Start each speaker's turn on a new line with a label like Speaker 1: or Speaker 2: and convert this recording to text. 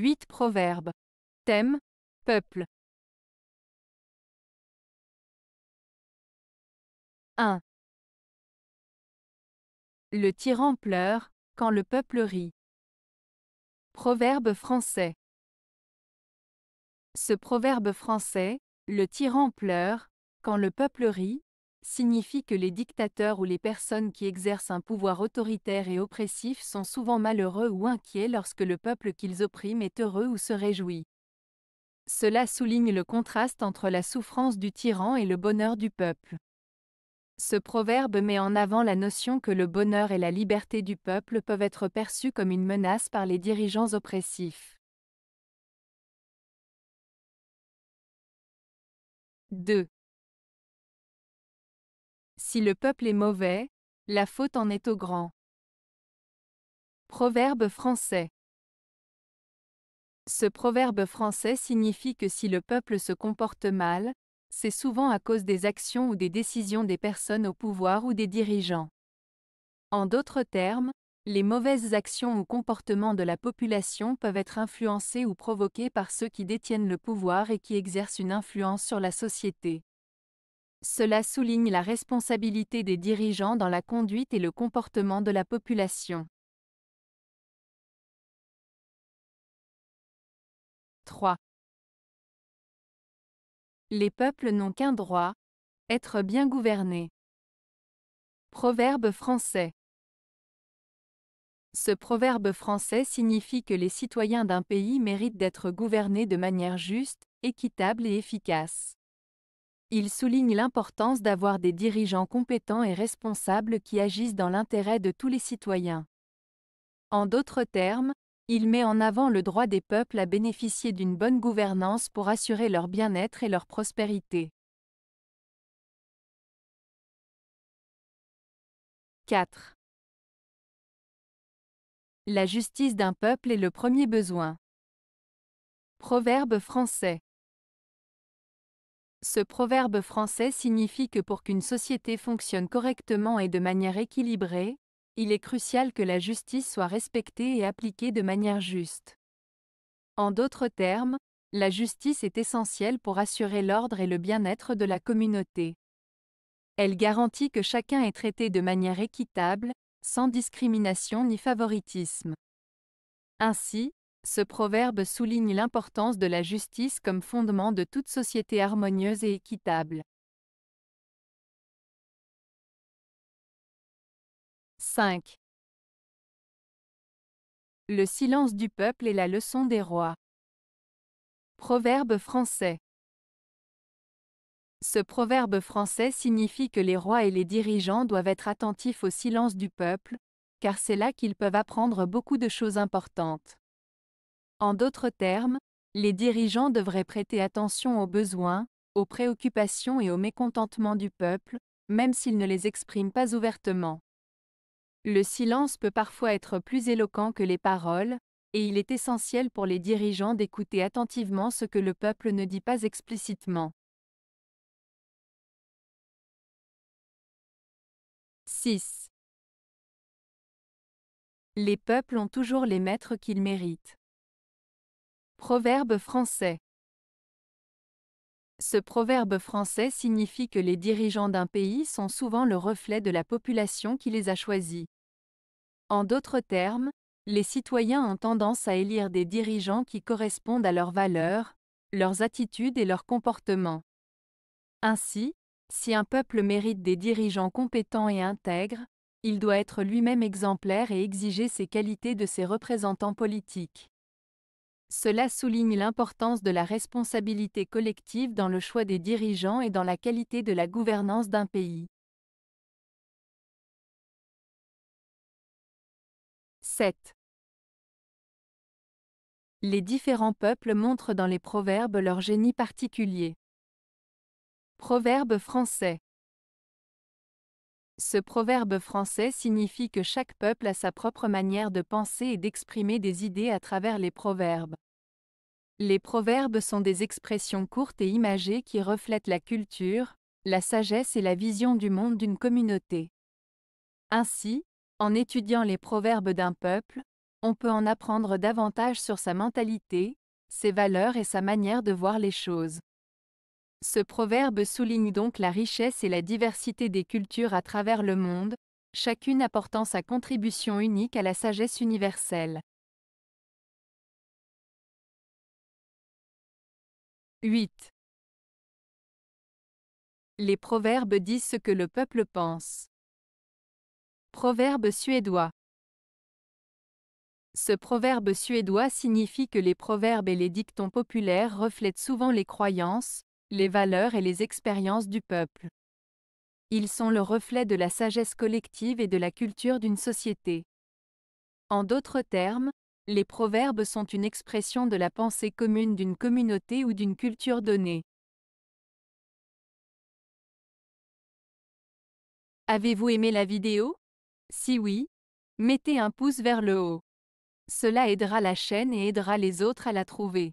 Speaker 1: 8 Proverbes. Thème Peuple. 1. Le tyran pleure quand le peuple rit. Proverbe français.
Speaker 2: Ce proverbe français, le tyran pleure quand le peuple rit, signifie que les dictateurs ou les personnes qui exercent un pouvoir autoritaire et oppressif sont souvent malheureux ou inquiets lorsque le peuple qu'ils oppriment est heureux ou se réjouit. Cela souligne le contraste entre la souffrance du tyran et le bonheur du peuple. Ce proverbe met en avant la notion que le bonheur et la liberté du peuple peuvent être perçus
Speaker 1: comme une menace par les dirigeants oppressifs. 2. Si le peuple est mauvais, la faute en est au grand.
Speaker 2: Proverbe français. Ce proverbe français signifie que si le peuple se comporte mal, c'est souvent à cause des actions ou des décisions des personnes au pouvoir ou des dirigeants. En d'autres termes, les mauvaises actions ou comportements de la population peuvent être influencés ou provoqués par ceux qui détiennent le pouvoir et qui exercent une influence sur la société. Cela souligne la
Speaker 1: responsabilité des dirigeants dans la conduite et le comportement de la population. 3. Les peuples n'ont qu'un droit, être bien gouvernés. Proverbe français. Ce
Speaker 2: proverbe français signifie que les citoyens d'un pays méritent d'être gouvernés de manière juste, équitable et efficace. Il souligne l'importance d'avoir des dirigeants compétents et responsables qui agissent dans l'intérêt de tous les citoyens. En d'autres termes, il met en avant le droit des peuples à bénéficier d'une bonne gouvernance
Speaker 1: pour assurer leur bien-être et leur prospérité. 4. La justice d'un peuple est le premier besoin. Proverbe français.
Speaker 2: Ce proverbe français signifie que pour qu'une société fonctionne correctement et de manière équilibrée, il est crucial que la justice soit respectée et appliquée de manière juste. En d'autres termes, la justice est essentielle pour assurer l'ordre et le bien-être de la communauté. Elle garantit que chacun est traité de manière équitable, sans discrimination ni favoritisme. Ainsi, ce proverbe souligne l'importance de la justice
Speaker 1: comme fondement de toute société harmonieuse et équitable. 5. Le silence du peuple est la leçon des rois. Proverbe
Speaker 2: français. Ce proverbe français signifie que les rois et les dirigeants doivent être attentifs au silence du peuple, car c'est là qu'ils peuvent apprendre beaucoup de choses importantes. En d'autres termes, les dirigeants devraient prêter attention aux besoins, aux préoccupations et aux mécontentements du peuple, même s'ils ne les expriment pas ouvertement. Le silence peut parfois être plus éloquent que les paroles, et il est essentiel pour les dirigeants d'écouter attentivement ce que le
Speaker 1: peuple ne dit pas explicitement. 6. Les peuples ont toujours les maîtres qu'ils méritent. Proverbe français.
Speaker 2: Ce proverbe français signifie que les dirigeants d'un pays sont souvent le reflet de la population qui les a choisis. En d'autres termes, les citoyens ont tendance à élire des dirigeants qui correspondent à leurs valeurs, leurs attitudes et leurs comportements. Ainsi, si un peuple mérite des dirigeants compétents et intègres, il doit être lui-même exemplaire et exiger ses qualités de ses représentants politiques. Cela souligne l'importance de la responsabilité collective dans le choix des dirigeants et dans la qualité de la gouvernance d'un pays.
Speaker 1: 7. Les différents peuples montrent dans les proverbes
Speaker 2: leur génie particulier. Proverbe français ce proverbe français signifie que chaque peuple a sa propre manière de penser et d'exprimer des idées à travers les proverbes. Les proverbes sont des expressions courtes et imagées qui reflètent la culture, la sagesse et la vision du monde d'une communauté. Ainsi, en étudiant les proverbes d'un peuple, on peut en apprendre davantage sur sa mentalité, ses valeurs et sa manière de voir les choses. Ce proverbe souligne donc la richesse et la diversité des cultures à travers le monde, chacune apportant sa contribution unique à la sagesse
Speaker 1: universelle. 8. Les proverbes disent ce que le peuple pense. Proverbe suédois.
Speaker 2: Ce proverbe suédois signifie que les proverbes et les dictons populaires reflètent souvent les croyances, les valeurs et les expériences du peuple. Ils sont le reflet de la sagesse collective et de la culture d'une société. En d'autres termes, les proverbes sont une expression de la pensée commune d'une communauté ou d'une
Speaker 1: culture donnée. Avez-vous aimé la vidéo Si oui, mettez un pouce vers le haut.
Speaker 2: Cela aidera la chaîne et aidera les autres à la trouver.